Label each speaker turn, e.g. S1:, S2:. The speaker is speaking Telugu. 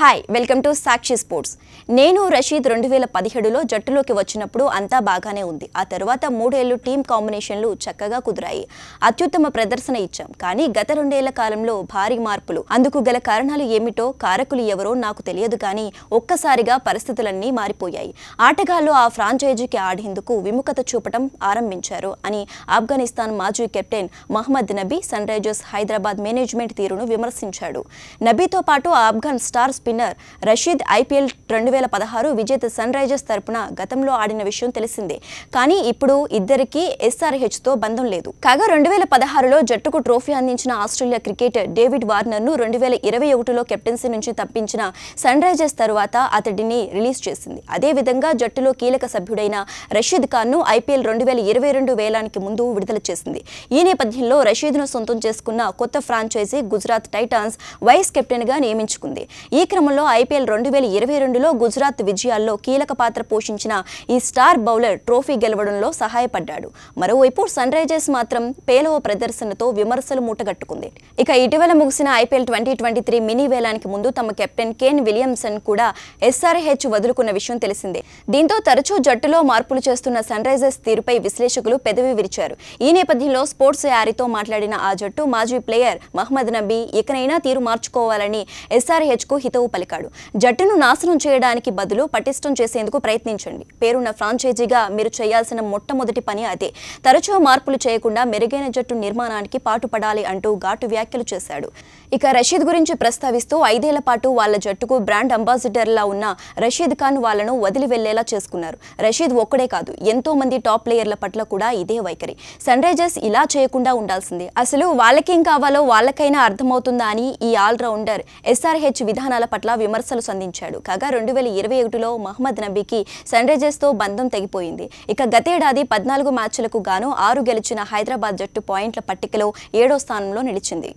S1: hi welcome to Sakshi sports నేను రషీద్ రెండు వేల పదిహేడులో జట్టులోకి వచ్చినప్పుడు అంతా బాగానే ఉంది ఆ తర్వాత మూడేళ్లు టీం కాంబినేషన్లు చక్కగా కుదిరాయి అత్యుత్తమ ప్రదర్శన ఇచ్చాం కానీ గత రెండేళ్ల కాలంలో భారీ మార్పులు అందుకు గల కారణాలు ఏమిటో కారకులు ఎవరో నాకు తెలియదు కానీ ఒక్కసారిగా పరిస్థితులన్నీ మారిపోయాయి ఆటగాళ్లు ఆ ఫ్రాంచైజీకి ఆడేందుకు విముఖత చూపటం ఆరంభించారు అని ఆఫ్ఘనిస్తాన్ మాజీ captain Mohammad Nabi Sunrisers Hyderabad management తీరును విమర్శించాడు నబీతో పాటు Afghan star spinner Rashid IPL రెండు వేల పదహారు విజేత సన్ రైజర్స్ తరపున గతంలో ఆడిన విషయం తెలిసిందే కానీ ఇప్పుడు ఇద్దరికీ ఎస్ఆర్హెచ్ తో బంధం లేదు కాగా రెండు వేల పదహారులో జట్టుకు ట్రోఫీ అందించిన ఆస్ట్రేలియా క్రికెటర్ డేవిడ్ ను రెండు వేల ఇరవై ఒకటిలో కెప్టెన్సీ నుంచి తప్పించిన సన్ రైజర్స్ తరువాత అతడిని రిలీజ్ చేసింది అదేవిధంగా జట్టులో కీలక సభ్యుడైన రషీద్ ఖాన్ ను ఐపీఎల్ రెండు వేల ఇరవై రెండు వేలానికి ముందు విడుదల చేసింది ఈ నేపథ్యంలో రషీద్ను సొంతం చేసుకున్న కొత్త franchise Gujarat Titans vice captain గా నియమించుకుంది ఈ క్రమం క్రమంలో ఐపీఎల్ రెండు వేల ఇరవై రెండులో గుజరాత్ విజయాల్లో కీలక పాత్ర పోషించిన ఈ స్టార్ బౌలర్ ట్రోఫీ గెలవడంలో సహాయపడ్డాడు మరోవైపు సన్ రైజర్స్ మాత్రం పేలవ ప్రదర్శనతో విమర్శలు మూటగట్టుకుంది ఇక ఇటీవల ముగిసిన IPL twenty twenty three mini వేలానికి ముందు తమ కెప్టెన్ కేన్ విలియమ్సన్ కూడా ఎస్ఆర్హెచ్ వదులుకున్న విషయం తెలిసిందే దీంతో తరచూ జట్టులో మార్పులు చేస్తున్న సన్ రైజర్స్ తీరుపై విశ్లేషకులు పెదవి విరిచారు ఈ నేపథ్యంలో స్పోర్ట్స్ యారీతో మాట్లాడిన ఆ జట్టు మాజీ ప్లేయర్ మహమ్మద్ నబీ ఇకనైనా తీరు మార్చుకోవాలని కు హితవు పలికాడు జట్టును నాశనం చేయడానికి బదులు పటిష్టం చేసేందుకు ప్రయత్నించండి పేరున్న ఫ్రాంచైజీగా మీరు చేయాల్సిన మొట్టమొదటి పని అదే తరచుగా మార్పులు చేయకుండా మెరుగైన జట్టు నిర్మాణానికి పాటుపడాలి అంటూ ఘాటు వ్యాఖ్యలు చేశాడు ఇక రషీద్ గురించి ప్రస్తావిస్తూ ఐదేళ్ల పాటు వాళ్ళ జట్టుకు బ్రాండ్ అంబాసిడర్లా ఉన్న రషీద్ ఖాన్ వాళ్లను వదిలి వెళ్లేలా చేసుకున్నారు రషీద్ ఒక్కడే కాదు ఎంతో మంది టాప్ ప్లేయర్ల పట్ల కూడా ఇదే వైఖరి సన్ రైజర్స్ ఇలా చేయకుండా ఉండాల్సిందే అసలు వాళ్ళకేం కావాలో వాళ్ళకైనా అర్థమవుతుందా అని ఈ ఆల్రౌండర్ ఎస్ఆర్హెచ్ విధానాల పట్ల పట్ల విమర్శలు సంధించాడు కాగా రెండు వేల ఇరవై ఒకటిలో మహమ్మద్ నబీకి సన్ రైజర్స్తో బంధం తెగిపోయింది ఇక గతేడాది పద్నాలుగు మ్యాచ్లకు గాను ఆరు గెలిచిన హైదరాబాద్ జట్టు పాయింట్ల పట్టికలో ఏడో స్థానంలో నిలిచింది